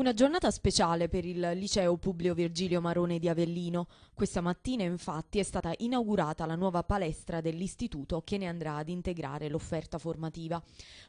Una giornata speciale per il liceo Publio Virgilio Marone di Avellino. Questa mattina infatti è stata inaugurata la nuova palestra dell'istituto che ne andrà ad integrare l'offerta formativa.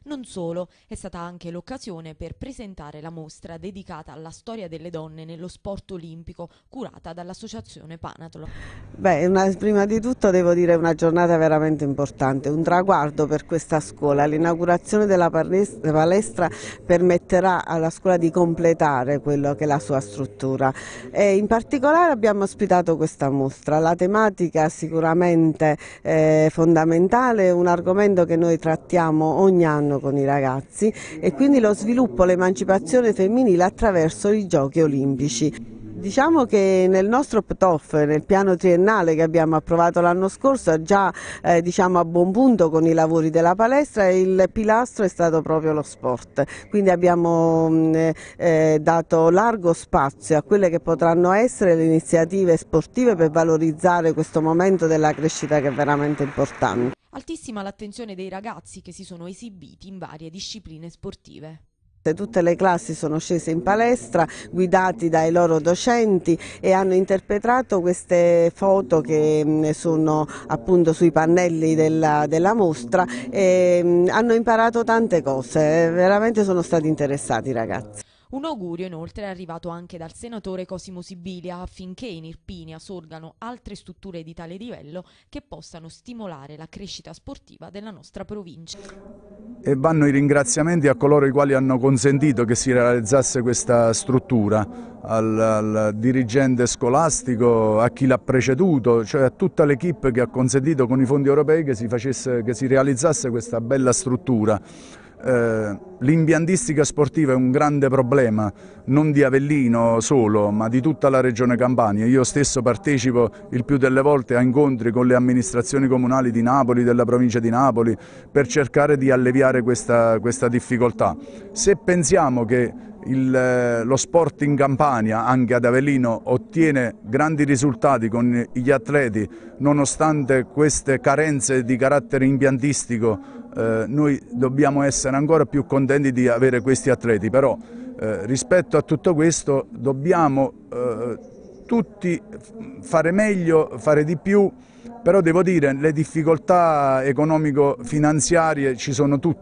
Non solo, è stata anche l'occasione per presentare la mostra dedicata alla storia delle donne nello sport olimpico curata dall'associazione Panatolo. Beh, una, prima di tutto devo dire una giornata veramente importante, un traguardo per questa scuola. L'inaugurazione della palestra permetterà alla scuola di completare completare quello che è la sua struttura. E in particolare abbiamo ospitato questa mostra, la tematica sicuramente eh, fondamentale, un argomento che noi trattiamo ogni anno con i ragazzi e quindi lo sviluppo, l'emancipazione femminile attraverso i giochi olimpici. Diciamo che nel nostro PTOF, nel piano triennale che abbiamo approvato l'anno scorso, già eh, diciamo a buon punto con i lavori della palestra, il pilastro è stato proprio lo sport. Quindi abbiamo mh, mm, eh, eh, dato largo spazio a quelle che potranno essere le iniziative sportive per valorizzare questo momento della crescita che è veramente importante. Altissima l'attenzione dei ragazzi che si sono esibiti in varie discipline sportive. Cioè, tutte le classi sono scese in palestra, guidati dai loro docenti e hanno interpretato queste foto che mm, sono appunto sui pannelli della, della mostra e mm, hanno imparato tante cose, eh. veramente sono stati interessati i ragazzi. Un augurio inoltre è arrivato anche dal senatore Cosimo Sibilia affinché in Irpinia sorgano altre strutture di tale livello che possano stimolare la crescita sportiva della nostra provincia e vanno i ringraziamenti a coloro i quali hanno consentito che si realizzasse questa struttura, al, al dirigente scolastico, a chi l'ha preceduto, cioè a tutta l'equipe che ha consentito con i fondi europei che si, facesse, che si realizzasse questa bella struttura. Eh, l'impiantistica sportiva è un grande problema, non di Avellino solo, ma di tutta la regione Campania. Io stesso partecipo il più delle volte a incontri con le amministrazioni comunali di Napoli, della provincia di Napoli, per cercare di alleviare questa, questa difficoltà. Se pensiamo che il, eh, lo sport in Campania, anche ad Avellino, ottiene grandi risultati con gli atleti, nonostante queste carenze di carattere impiantistico eh, noi dobbiamo essere ancora più contenti di avere questi atleti, però eh, rispetto a tutto questo dobbiamo eh, tutti fare meglio, fare di più, però devo dire le difficoltà economico-finanziarie ci sono tutte.